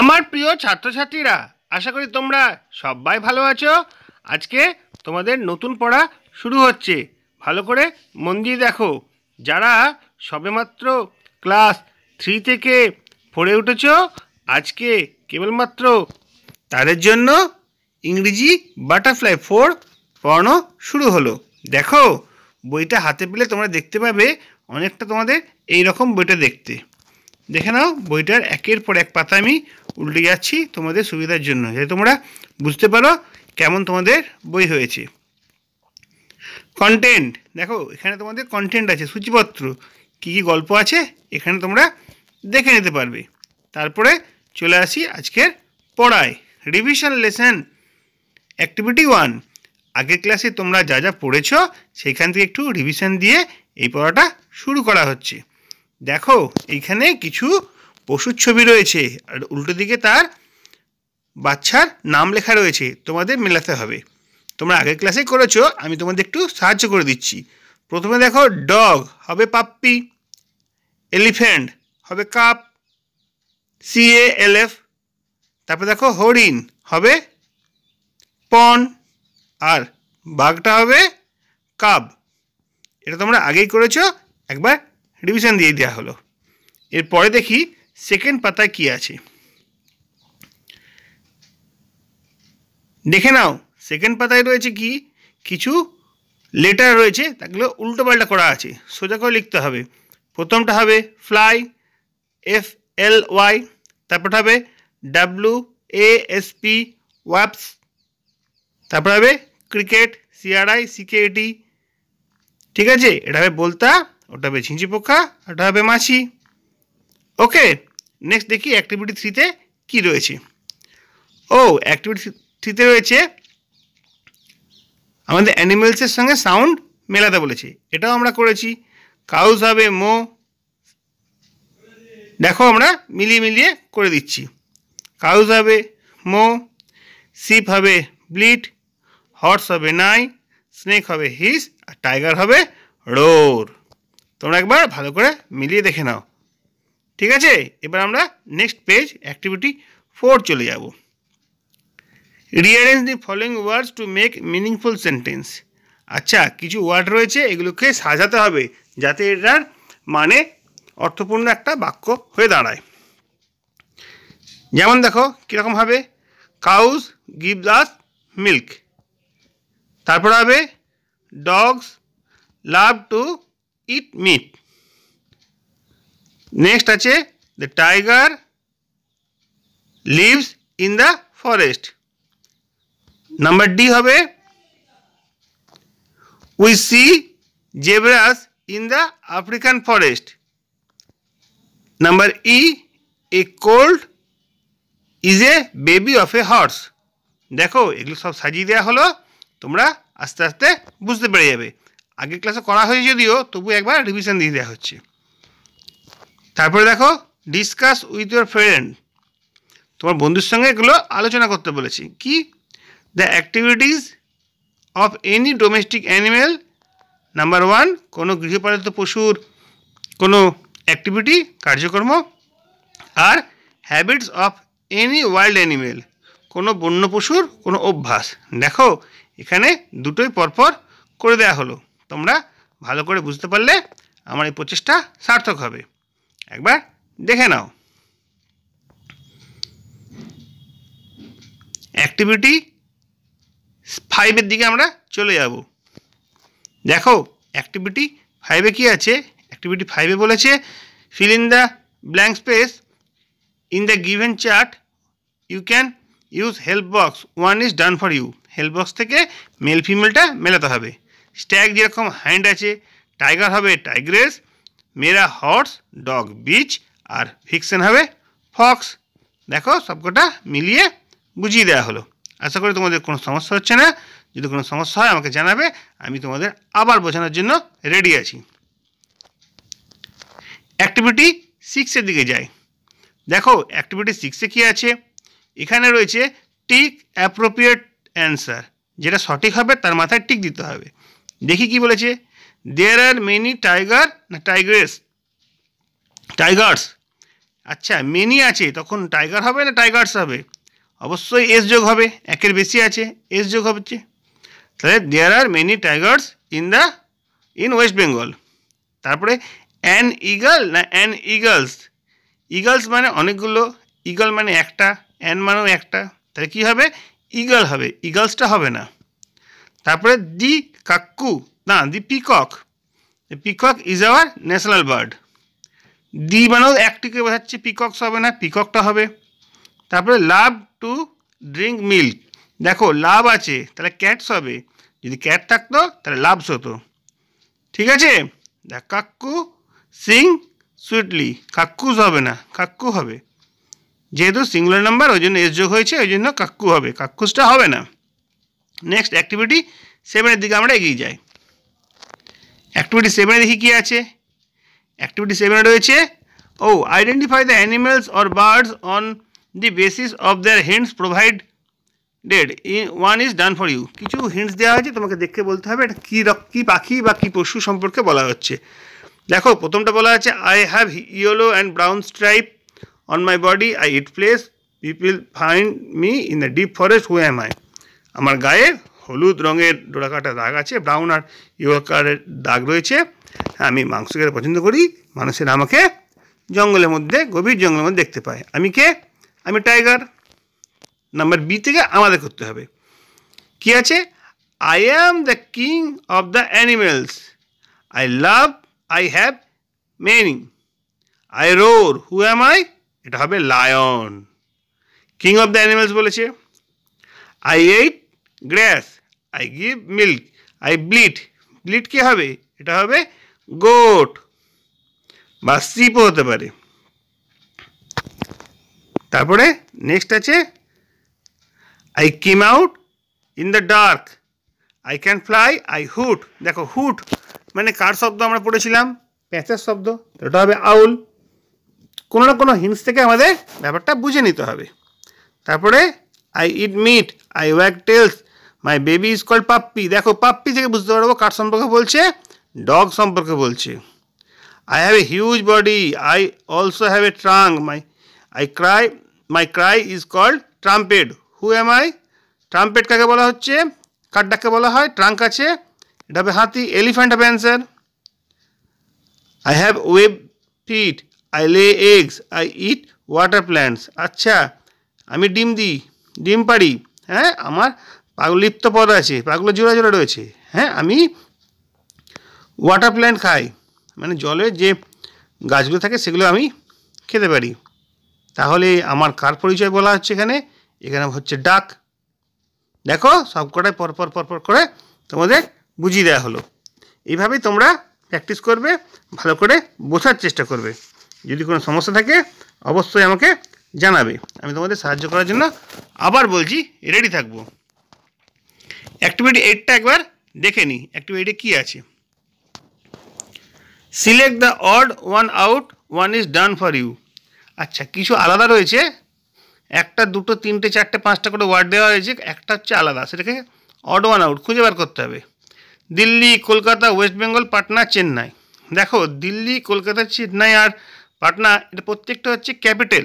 আমার প্রিয় ছাত্রছাত্রীরা আশা করি তোমরা সবাই ভালো আছো আজকে তোমাদের নতুন পড়া শুরু হচ্ছে ভালো করে মন দিয়ে দেখো যারা সবেমাত্র ক্লাস থ্রি থেকে ফোরে উঠেছ আজকে কেবলমাত্র তাদের জন্য ইংরেজি বাটারফ্লাই ফোর পড়ানো শুরু হলো দেখো বইটা হাতে পেলে তোমরা দেখতে পাবে অনেকটা তোমাদের এই রকম বইটা দেখতে দেখে নাও বইটার একের পর এক পাতা আমি উল্টে যাচ্ছি তোমাদের সুবিধার জন্য যাতে তোমরা বুঝতে পারো কেমন তোমাদের বই হয়েছে কন্টেন্ট দেখো এখানে তোমাদের কন্টেন্ট আছে সূচিপত্র কী কী গল্প আছে এখানে তোমরা দেখে নিতে পারবে তারপরে চলে আসি আজকের পড়ায় রিভিশন লেসেন অ্যাক্টিভিটি ওয়ান আগের ক্লাসে তোমরা যা যা পড়েছ সেইখান থেকে একটু রিভিশন দিয়ে এই পড়াটা শুরু করা হচ্ছে দেখো এইখানে কিছু পশুর ছবি রয়েছে আর উল্টো দিকে তার বাচ্চার নাম লেখা রয়েছে তোমাদের মেলাতে হবে তোমরা আগের ক্লাসে করেছো আমি তোমাদের একটু সাহায্য করে দিচ্ছি প্রথমে দেখো ডগ হবে পাপ্পি এলিফ্যান্ট হবে কাপ সি এল এফ তারপর দেখো হরিণ হবে পন আর বাঘটা হবে কাব এটা তোমরা আগেই করেছো একবার রিভিশন দিয়ে দেওয়া হলো এরপরে দেখি সেকেন্ড পাতায় কি আছে দেখে নাও সেকেন্ড পাতায় রয়েছে কি কিছু লেটার রয়েছে তাগুলো উল্টোপাল্টা করা আছে সোজা করে লিখতে হবে প্রথমটা হবে ফ্লাই এফ এল ওয়াই তারপর হবে W A S P wasps তারপর হবে ক্রিকেট সিআরআই সিকেটি ঠিক আছে এটা হবে বলতা ওটা হবে ঝিঁঝি পোকা ওটা হবে মাছি ওকে নেক্সট দেখি অ্যাক্টিভিটি থ্রিতে কি রয়েছে ও অ্যাক্টিভিটি থ্রিতে রয়েছে আমাদের অ্যানিমেলসের সঙ্গে সাউন্ড মেলাতে বলেছে এটাও আমরা করেছি কাউজ হবে মো দেখো আমরা মিলিয়ে মিলিয়ে করে দিচ্ছি কাউজ হবে মো সিপ হবে ব্লিট হর্স হবে নাই স্নেক হবে হিস আর টাইগার হবে রোর তোমরা একবার ভালো করে মিলিয়ে দেখে নাও ঠিক আছে এবার আমরা নেক্সট পেজ অ্যাক্টিভিটি ফোর চলে যাব rearrange the following words to make meaningful sentence আচ্ছা কিছু ওয়ার্ড রয়েছে এগুলোকে সাজাতে হবে যাতে এটার মানে অর্থপূর্ণ একটা বাক্য হয়ে দাঁড়ায় যেমন দেখো কীরকম হবে কাউজ গিভ দাস মিল্ক তারপর হবে dogs love to eat meat next আছে the tiger lives in the forest number D হবে we see zebras in the African forest number E a colt is a baby of a horse দেখো এগুলো সব সাজিয়ে দেওয়া হলো তোমরা আস্তে আস্তে বুঝতে পেরে যাবে আগের ক্লাসে করা হয়েছে যদিও তবু একবার রিভিশন দিয়ে দেওয়া হচ্ছে তারপরে দেখো ডিসকাস উইথ ইউর ফ্রেন্ড তোমার বন্ধুর সঙ্গে এগুলো আলোচনা করতে বলেছি কি the activities of any domestic animal number one কোনো গৃহপালিত পশুর কোনো অ্যাক্টিভিটি কার্যক্রম আর habits of any wild animal কোনো বন্য পশুর কোনো অভ্যাস দেখো এখানে দুটোই পরপর করে দেয়া হলো তোমরা ভালো করে বুঝতে পারলে আমার এই প্রচেষ্টা সার্থক হবে একবার দেখে নাও অ্যাক্টিভিটি ফাইভের দিকে আমরা চলে যাব দেখো অ্যাক্টিভিটি ফাইভে কি আছে অ্যাক্টিভিটি ফাইভে বলেছে fill in the blank space in the given chart you can use help box one is done for you help box থেকে মেল ফিমেলটা মেলাতে হবে স্ট্যাগ যেরকম হ্যান্ড আছে টাইগার হবে tigress mare horse dog bitch আর ফিকশন হবে fox দেখো সবকটা মিলিয়ে বুঝিয়ে দেওয়া হলো আশা করি তোমাদের কোনো সমস্যা হচ্ছে না যদি কোনো সমস্যা হয় আমাকে জানাবে আমি তোমাদের আবার বোঝানোর জন্য রেডি আছি অ্যাক্টিভিটি সিক্সের দিকে যাই দেখো অ্যাক্টিভিটি সিক্সে কী আছে এখানে রয়েছে টিক অ্যাপ্রোপ্রিয়েট অ্যান্সার যেটা সঠিক হবে তার মাথায় টিক দিতে হবে দেখি কি বলেছে দেয়ার আর মেনি টাইগার না টাইগ্রেস টাইগার্স আচ্ছা মেনি আছে তখন টাইগার হবে না টাইগার্স হবে অবশ্যই এস যোগ হবে একের বেশি আছে এস যোগ হচ্ছে তাহলে there are many tigers in the in West Bengal তারপরে অ্যান ইগল না অ্যান ইগলস ইগলস মানে অনেকগুলো ইগল মানে একটা অ্যান মানেও একটা তাহলে কী হবে ইগল হবে ইগলসটা হবে না তারপরে দি কাকু না the peacock peacock is our national bird the মানেও একটিকে বোঝাচ্ছে পিককস হবে না পিককটা হবে তারপরে লাভ টু ড্রিঙ্ক মিল্ক দেখো লাভ আছে তাহলে ক্যাটস হবে যদি ক্যাট থাকতো তাহলে লাভস হতো ঠিক আছে দেখ কাকু সিং সুইটলি কাক্কুজ হবে না কাকু হবে যেহেতু সিঙ্গুলার নাম্বার ওই জন্য এস যোগ হয়েছে ওই জন্য কাকু হবে কাক্কুসটা হবে না নেক্সট অ্যাক্টিভিটি সেভেনের দিকে আমরা এগিয়ে যাই অ্যাক্টিভিটি সেভেনে দেখি কী আছে অ্যাক্টিভিটি সেভেনে রয়েছে ও identify the animals or birds on the basis of their hints provided one is done for you কিছু হিন্টস দেওয়া হয়েছে তোমাকে দেখে বলতে হবে এটা কী কী পাখি বা কী পশু সম্পর্কে বলা হচ্ছে দেখো প্রথমটা বলা আছে I have yellow and brown stripe on my body I eat flesh people find me in the deep forest who am I আমার গায়ে হলুদ রঙের ডোরাকাটা দাগ আছে ব্রাউন আর ইয়োকারের দাগ রয়েছে আমি মাংস খেতে পছন্দ করি মানুষের আমাকে জঙ্গলের মধ্যে গভীর জঙ্গলের মধ্যে দেখতে পায় আমি কে আমি টাইগার নাম্বার বি থেকে আমাদের করতে হবে কি আছে I am the king of the animals I love I have mane I roar who am I এটা হবে lion king of the animals বলেছে I eat grass I give milk I bleat bleat কী হবে এটা হবে goat বা সিপও হতে পারে তারপরে নেক্সট আছে I come out in the dark I can fly I hoot দেখো হুট মানে কার শব্দ আমরা পড়েছিলাম প্যাঁচের শব্দ ওটা হবে আউল কোনো না কোনো হিংস থেকে আমাদের ব্যাপারটা বুঝে নিতে হবে তারপরে I eat meat I wag tails my baby is called puppy দেখো পাপ্পি থেকে বুঝতে পারবো কার সম্পর্কে বলছে ডগ সম্পর্কে বলছে I have a huge body I also have a trunk my I cry my cry is called trumpet who am I trumpet কাকে বলা হচ্ছে কার ডাককে বলা হয় ট্রাঙ্ক আছে এটা হবে হাতি এলিফ্যান্ট হবে answer I have web feet I lay eggs I eat water plants আচ্ছা আমি ডিম দিই ডিম পাড়ি হ্যাঁ আমার পাগুলো লিপ্ত পদ আছে পাগুলো জোড়া জোড়া রয়েছে হ্যাঁ আমি ওয়াটার প্ল্যান্ট খাই মানে জলে যে গাছগুলো থাকে সেগুলো আমি খেতে পারি তাহলে আমার কার পরিচয় বলা হচ্ছে এখানে এখানে হচ্ছে ডাক দেখো সব কটায় পরপর পরপর করে তোমাদের বুঝিয়ে দেওয়া হলো এইভাবেই তোমরা প্র্যাকটিস করবে ভালো করে বোঝার চেষ্টা করবে যদি কোনো সমস্যা থাকে অবশ্যই আমাকে জানাবে আমি তোমাদের সাহায্য করার জন্য আবার বলছি রেডি থাকবো অ্যাক্টিভিটি এইটটা একবার দেখে নিই অ্যাক্টিভিটি কী আছে select the odd one out one is done for you আচ্ছা কিছু আলাদা রয়েছে একটা দুটো তিনটে চারটে পাঁচটা করে ওয়ার্ড দেওয়া হয়েছে একটা হচ্ছে আলাদা সেটাকে অড ওয়ান আউট খুঁজে বার করতে হবে দিল্লি কলকাতা ওয়েস্ট বেঙ্গল পাটনা চেন্নাই দেখো দিল্লি কলকাতা চেন্নাই আর পাটনা এটা প্রত্যেকটা হচ্ছে ক্যাপিটাল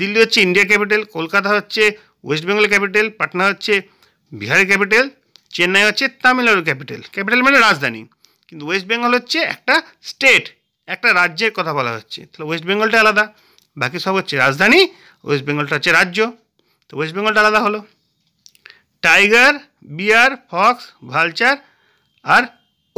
দিল্লি হচ্ছে ইন্ডিয়া ক্যাপিটাল কলকাতা হচ্ছে ওয়েস্ট বেঙ্গল ক্যাপিটাল পাটনা হচ্ছে বিহারের ক্যাপিটাল চেন্নাই হচ্ছে তামিলনাড়ুর ক্যাপিটাল ক্যাপিটাল মানে রাজধানী কিন্তু ওয়েস্ট বেঙ্গল হচ্ছে একটা স্টেট একটা রাজ্যের কথা বলা হচ্ছে তাহলে ওয়েস্ট বেঙ্গলটা আলাদা বাকি সব হচ্ছে রাজধানী ওয়েস্ট বেঙ্গলটা হচ্ছে রাজ্য তো ওয়েস্ট বেঙ্গলটা আলাদা হলো টাইগার বিয়ার ফক্স ভালচার আর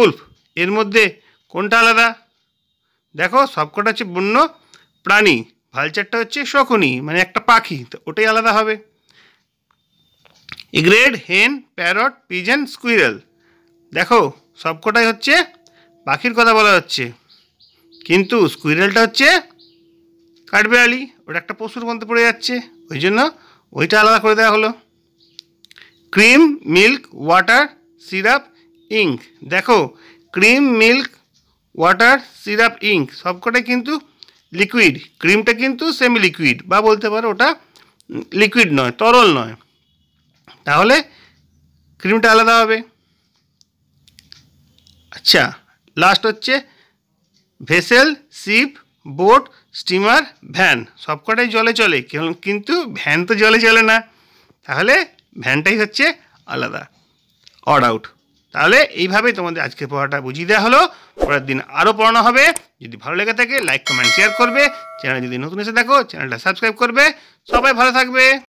উল্ফ এর মধ্যে কোনটা আলাদা দেখো সবকটা হচ্ছে বন্য প্রাণী ভালচারটা হচ্ছে শকুনি মানে একটা পাখি তো ওটাই আলাদা হবে ইগ্রেড হেন প্যারট পিজন স্কুইরেল দেখো সবকটাই হচ্ছে পাখির কথা বলা হচ্ছে কিন্তু স্কুইরেলটা হচ্ছে কাঠবিড়ালি ওটা একটা পশুর মধ্যে পড়ে যাচ্ছে ওই জন্য ওইটা আলাদা করে দেওয়া হলো cream milk water syrup ink দেখো cream milk water syrup ink সবকটাই কিন্তু লিকুইড ক্রিমটা কিন্তু সেমি লিকুইড বা বলতে পারো ওটা লিকুইড নয় তরল নয় তাহলে ক্রিমটা আলাদা হবে আচ্ছা লাস্ট হচ্ছে vessel ship boat steamer van সবকটাই জলে চলে কিন্তু ভ্যান তো জলে চলে না তাহলে ভ্যানটাই হচ্ছে আলাদা অড আউট তাহলে এইভাবে তোমাদের আজকের পড়াটা বুঝিয়ে দেওয়া হলো পরের দিন আরও পড়ানো হবে যদি ভালো লেগে থাকে লাইক কমেন্ট শেয়ার করবে চ্যানেল যদি নতুন এসে দেখো চ্যানেলটা সাবস্ক্রাইব করবে সবাই ভালো থাকবে